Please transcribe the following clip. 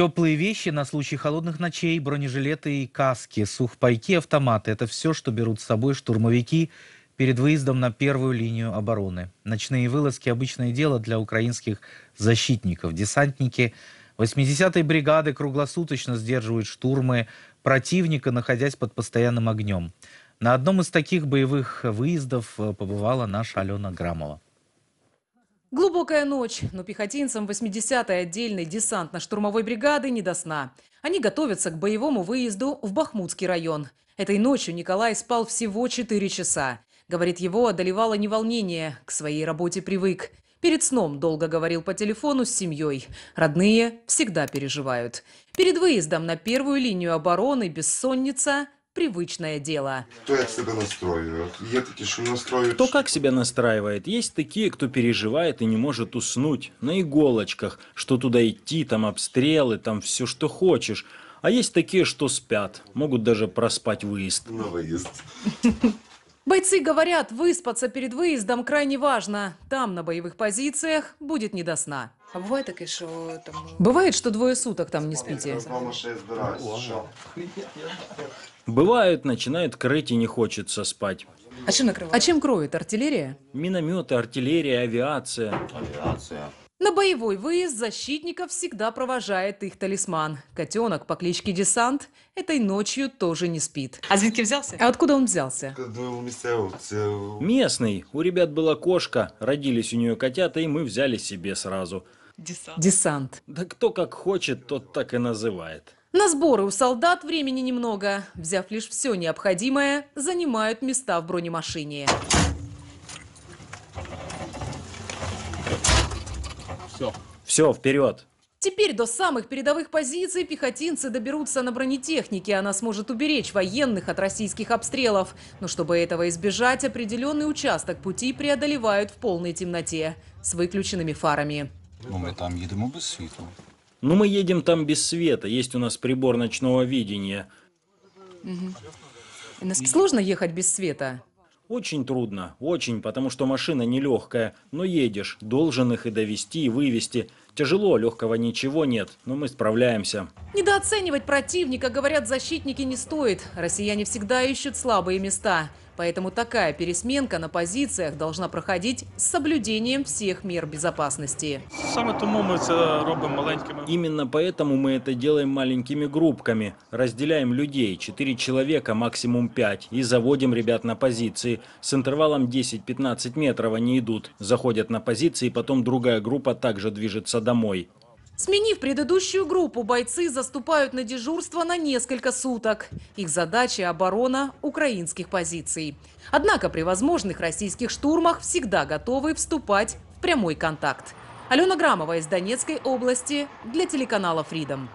Теплые вещи на случай холодных ночей, бронежилеты и каски, сухпайки, автоматы – это все, что берут с собой штурмовики перед выездом на первую линию обороны. Ночные вылазки – обычное дело для украинских защитников. Десантники 80-й бригады круглосуточно сдерживают штурмы противника, находясь под постоянным огнем. На одном из таких боевых выездов э, побывала наша Алена Грамова. Глубокая ночь, но пехотинцам 80-й отдельной десантно-штурмовой бригады не до сна. Они готовятся к боевому выезду в Бахмутский район. Этой ночью Николай спал всего 4 часа. Говорит, его одолевало не волнение, к своей работе привык. Перед сном долго говорил по телефону с семьей. Родные всегда переживают. Перед выездом на первую линию обороны бессонница – привычное дело. Кто як себе настроює? Є такі, що Кто как себя настраивает? Есть такие, кто переживает и не может уснуть. На иголочках, что туда идти, там обстрелы, там все, что хочешь. А есть такие, что спят, могут даже проспать выезд. На выезд. Бойцы говорят, выспаться перед выездом крайне важно. Там, на боевых позициях, будет не до сна. А бывает таке, що там бывает, что двое суток там не спите. Ну, бывает, начинает крыть и не хочется спать. А чем А чем кроет артиллерия? Минометы, артиллерия, авиация. Авиация. На боевой выезд защитников всегда провожает их талисман. Котенок по кличке Десант этой ночью тоже не спит. А звідки взялся? А откуда он взялся? Местный. У ребят была кошка, родились у нее котята, и мы взяли себе сразу. Десант. Десант. Да кто как хочет, тот так и называет. На сборы у солдат времени немного. Взяв лишь все необходимое, занимают места в бронемашине. Все. Все, вперед. Теперь до самых передовых позиций пехотинцы доберутся на бронетехнике. Она сможет уберечь военных от российских обстрелов. Но чтобы этого избежать, определенный участок пути преодолевают в полной темноте с выключенными фарами. Ну, мы там едем без света. Ну, мы едем там без света. Есть у нас прибор ночного видения. Угу. Сложно ехать без света? Очень трудно, очень, потому что машина нелегкая, но едешь, должен их и довести, и вывести. Тяжело, легкого ничего нет, но мы справляемся. Недооценивать противника, говорят защитники, не стоит. Россияне всегда ищут слабые места. Поэтому такая пересменка на позициях должна проходить с соблюдением всех мер безопасности. Именно поэтому мы это делаем маленькими группками. Разделяем людей, 4 человека, максимум 5, и заводим ребят на позиции. С интервалом 10-15 метров они идут, заходят на позиции, потом другая группа также движется домой. Сменив предыдущую группу, бойцы заступают на дежурство на несколько суток. Их задача – оборона украинских позиций. Однако при возможных российских штурмах всегда готовы вступать в прямой контакт. Алена Грамова из Донецкой области для телеканала Freedom.